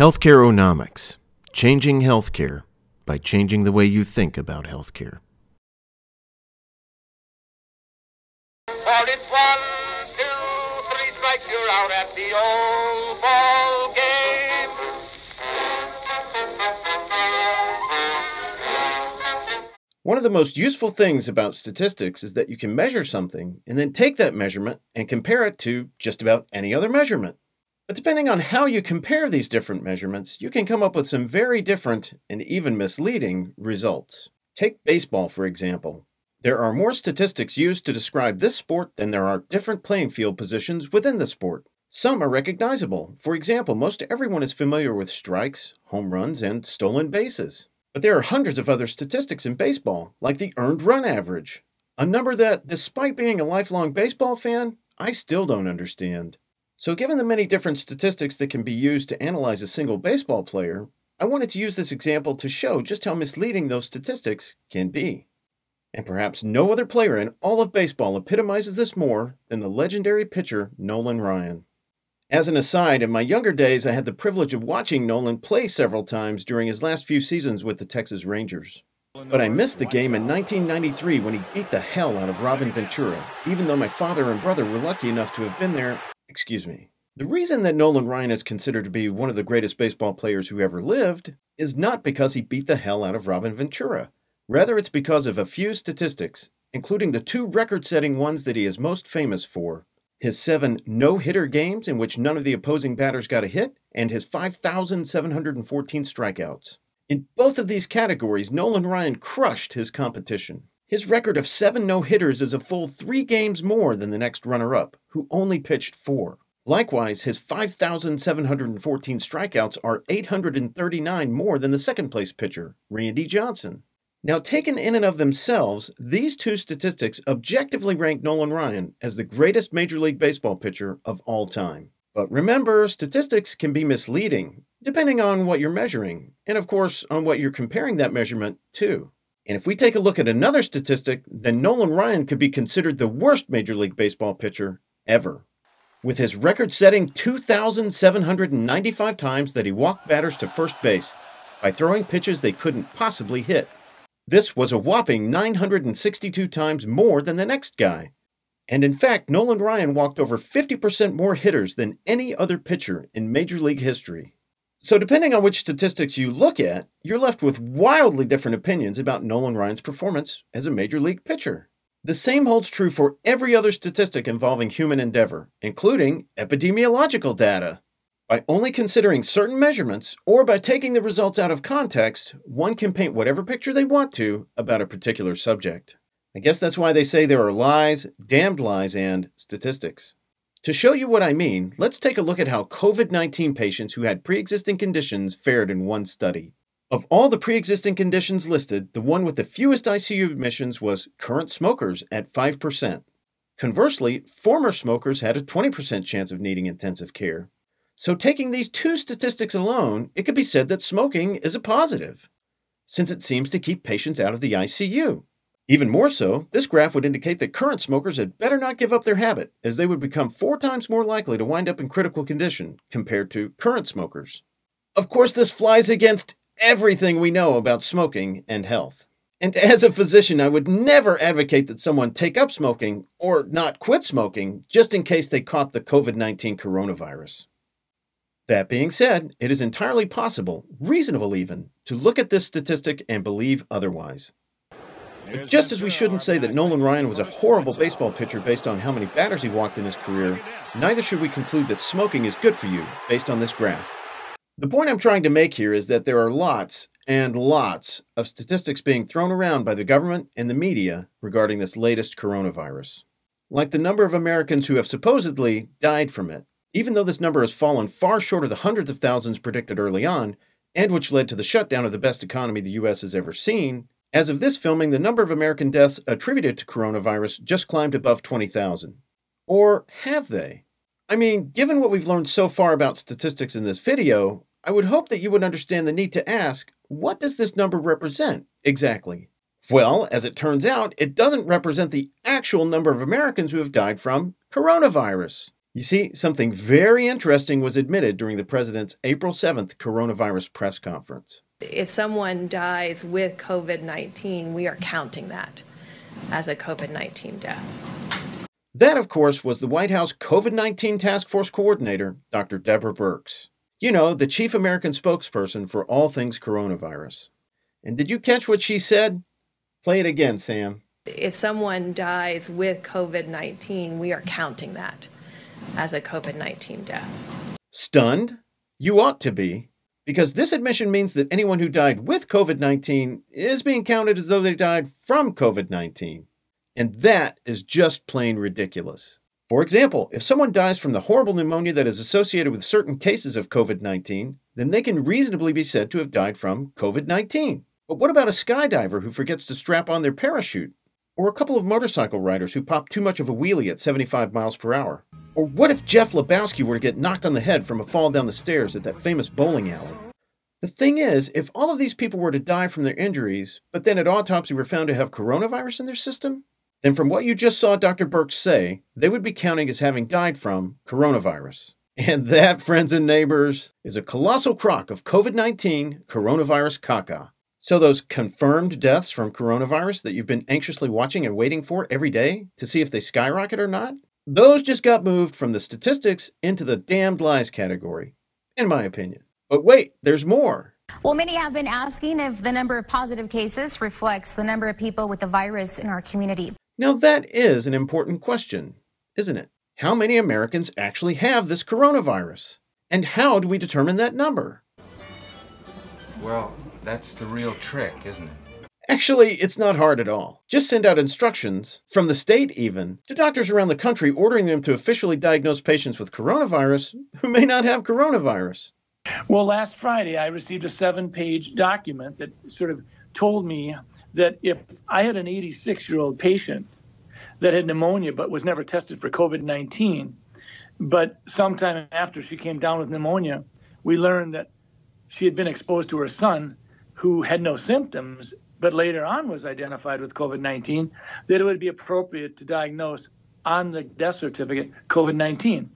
Healthcare Onomics Changing Healthcare by Changing the Way You Think About Healthcare. One of the most useful things about statistics is that you can measure something and then take that measurement and compare it to just about any other measurement. But depending on how you compare these different measurements, you can come up with some very different and even misleading results. Take baseball, for example. There are more statistics used to describe this sport than there are different playing field positions within the sport. Some are recognizable. For example, most everyone is familiar with strikes, home runs, and stolen bases. But there are hundreds of other statistics in baseball, like the earned run average, a number that, despite being a lifelong baseball fan, I still don't understand. So given the many different statistics that can be used to analyze a single baseball player, I wanted to use this example to show just how misleading those statistics can be. And perhaps no other player in all of baseball epitomizes this more than the legendary pitcher Nolan Ryan. As an aside, in my younger days, I had the privilege of watching Nolan play several times during his last few seasons with the Texas Rangers. But I missed the game in 1993 when he beat the hell out of Robin Ventura, even though my father and brother were lucky enough to have been there excuse me. The reason that Nolan Ryan is considered to be one of the greatest baseball players who ever lived is not because he beat the hell out of Robin Ventura. Rather, it's because of a few statistics, including the two record setting ones that he is most famous for his seven no hitter games in which none of the opposing batters got a hit, and his 5,714 strikeouts. In both of these categories, Nolan Ryan crushed his competition. His record of seven no hitters is a full three games more than the next runner up, who only pitched four. Likewise, his 5,714 strikeouts are 839 more than the second place pitcher, Randy Johnson. Now, taken in and of themselves, these two statistics objectively rank Nolan Ryan as the greatest Major League Baseball pitcher of all time. But remember, statistics can be misleading, depending on what you're measuring, and of course, on what you're comparing that measurement to. And if we take a look at another statistic, then Nolan Ryan could be considered the worst Major League Baseball pitcher ever. With his record setting 2,795 times that he walked batters to first base by throwing pitches they couldn't possibly hit. This was a whopping 962 times more than the next guy. And in fact, Nolan Ryan walked over 50% more hitters than any other pitcher in Major League history. So, depending on which statistics you look at, you're left with wildly different opinions about Nolan Ryan's performance as a major league pitcher. The same holds true for every other statistic involving human endeavor, including epidemiological data. By only considering certain measurements or by taking the results out of context, one can paint whatever picture they want to about a particular subject. I guess that's why they say there are lies, damned lies, and statistics. To show you what I mean, let's take a look at how COVID 19 patients who had pre existing conditions fared in one study. Of all the pre existing conditions listed, the one with the fewest ICU admissions was current smokers at 5%. Conversely, former smokers had a 20% chance of needing intensive care. So, taking these two statistics alone, it could be said that smoking is a positive, since it seems to keep patients out of the ICU. Even more so, this graph would indicate that current smokers had better not give up their habit, as they would become four times more likely to wind up in critical condition compared to current smokers. Of course, this flies against everything we know about smoking and health. And as a physician, I would never advocate that someone take up smoking or not quit smoking just in case they caught the COVID 19 coronavirus. That being said, it is entirely possible, reasonable even, to look at this statistic and believe otherwise. But just as we shouldn't say that Nolan Ryan was a horrible baseball pitcher based on how many batters he walked in his career, neither should we conclude that smoking is good for you based on this graph. The point I'm trying to make here is that there are lots and lots of statistics being thrown around by the government and the media regarding this latest coronavirus. Like the number of Americans who have supposedly died from it, even though this number has fallen far short of the hundreds of thousands predicted early on, and which led to the shutdown of the best economy the US has ever seen, as of this filming, the number of American deaths attributed to coronavirus just climbed above 20,000. Or have they? I mean, given what we've learned so far about statistics in this video, I would hope that you would understand the need to ask, what does this number represent exactly? Well, as it turns out, it doesn't represent the actual number of Americans who have died from coronavirus. You see, something very interesting was admitted during the president's April 7th coronavirus press conference. If someone dies with COVID 19, we are counting that as a COVID 19 death. That, of course, was the White House COVID 19 Task Force Coordinator, Dr. Deborah Burks. You know, the chief American spokesperson for all things coronavirus. And did you catch what she said? Play it again, Sam. If someone dies with COVID 19, we are counting that as a COVID 19 death. Stunned? You ought to be because this admission means that anyone who died with COVID 19 is being counted as though they died from COVID 19. And that is just plain ridiculous. For example, if someone dies from the horrible pneumonia that is associated with certain cases of COVID 19, then they can reasonably be said to have died from COVID 19. But what about a skydiver who forgets to strap on their parachute? Or a couple of motorcycle riders who pop too much of a wheelie at 75 miles per hour? Or what if Jeff Lebowski were to get knocked on the head from a fall down the stairs at that famous bowling alley? The thing is, if all of these people were to die from their injuries, but then at autopsy were found to have coronavirus in their system, then from what you just saw Dr. Burke say, they would be counting as having died from coronavirus. And that, friends and neighbors, is a colossal crock of COVID 19 coronavirus caca. So, those confirmed deaths from coronavirus that you've been anxiously watching and waiting for every day to see if they skyrocket or not, those just got moved from the statistics into the damned lies category, in my opinion. But wait, there's more. Well, many have been asking if the number of positive cases reflects the number of people with the virus in our community. Now, that is an important question, isn't it? How many Americans actually have this coronavirus? And how do we determine that number? Well, that's the real trick, isn't it? Actually, it's not hard at all. Just send out instructions, from the state even, to doctors around the country ordering them to officially diagnose patients with coronavirus who may not have coronavirus. Well, last Friday, I received a seven page document that sort of told me that if I had an 86 year old patient that had pneumonia but was never tested for COVID 19, but sometime after she came down with pneumonia, we learned that she had been exposed to her son who had no symptoms but later on was identified with COVID 19, that it would be appropriate to diagnose on the death certificate COVID 19.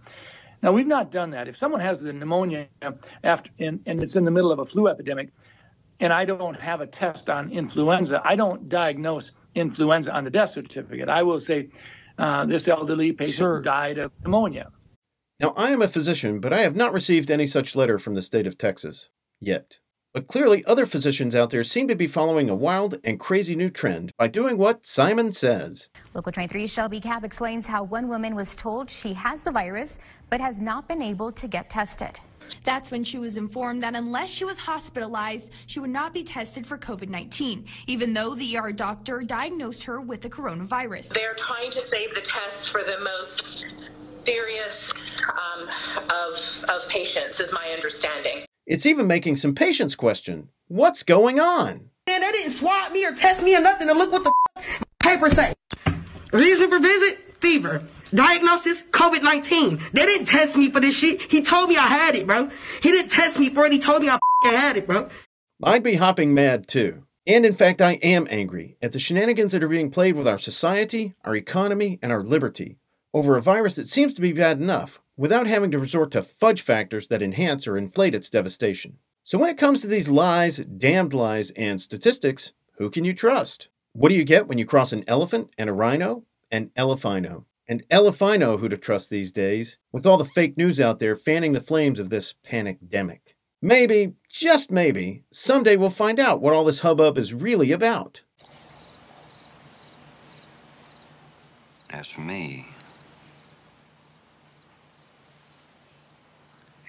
Now, we've not done that. If someone has the pneumonia after, and, and it's in the middle of a flu epidemic, and I don't have a test on influenza, I don't diagnose influenza on the death certificate. I will say uh, this elderly patient sure. died of pneumonia. Now, I am a physician, but I have not received any such letter from the state of Texas yet. But clearly, other physicians out there seem to be following a wild and crazy new trend by doing what Simon says. Local 23 Shelby Cab explains how one woman was told she has the virus but has not been able to get tested. That's when she was informed that unless she was hospitalized, she would not be tested for COVID 19, even though the ER doctor diagnosed her with the coronavirus. They're trying to save the tests for the most serious um, of, of patients, is my understanding. It's even making some patients question what's going on. Man, they didn't swab me or test me or nothing. And look what the paper say. Reason for visit, fever. Diagnosis, COVID-19. They didn't test me for this shit. He told me I had it, bro. He didn't test me for it. He told me I had it, bro. I'd be hopping mad too. And in fact, I am angry at the shenanigans that are being played with our society, our economy, and our liberty over a virus that seems to be bad enough without having to resort to fudge factors that enhance or inflate its devastation. So when it comes to these lies, damned lies, and statistics, who can you trust? What do you get when you cross an elephant and a rhino? An elephino. And elephino who to trust these days, with all the fake news out there fanning the flames of this demic? Maybe, just maybe, someday we'll find out what all this hubbub is really about. As for me,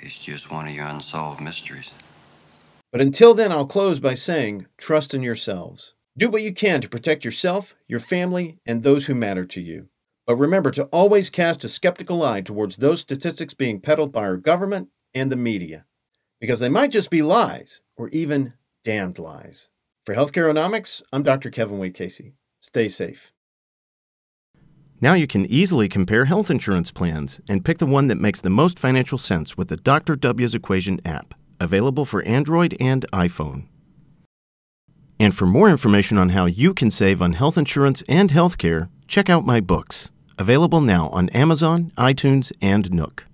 It's just one of your unsolved mysteries. But until then, I'll close by saying trust in yourselves. Do what you can to protect yourself, your family, and those who matter to you. But remember to always cast a skeptical eye towards those statistics being peddled by our government and the media, because they might just be lies, or even damned lies. For Healthcareonomics, I'm Dr. Kevin Wade Casey. Stay safe. Now you can easily compare health insurance plans and pick the one that makes the most financial sense with the Dr. W's Equation app, available for Android and iPhone. And for more information on how you can save on health insurance and healthcare, check out my books, available now on Amazon, iTunes, and Nook.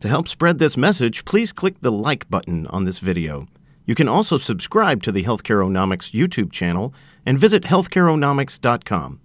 To help spread this message, please click the like button on this video. You can also subscribe to the Healthcare Onomics YouTube channel and visit healthcareonomics.com.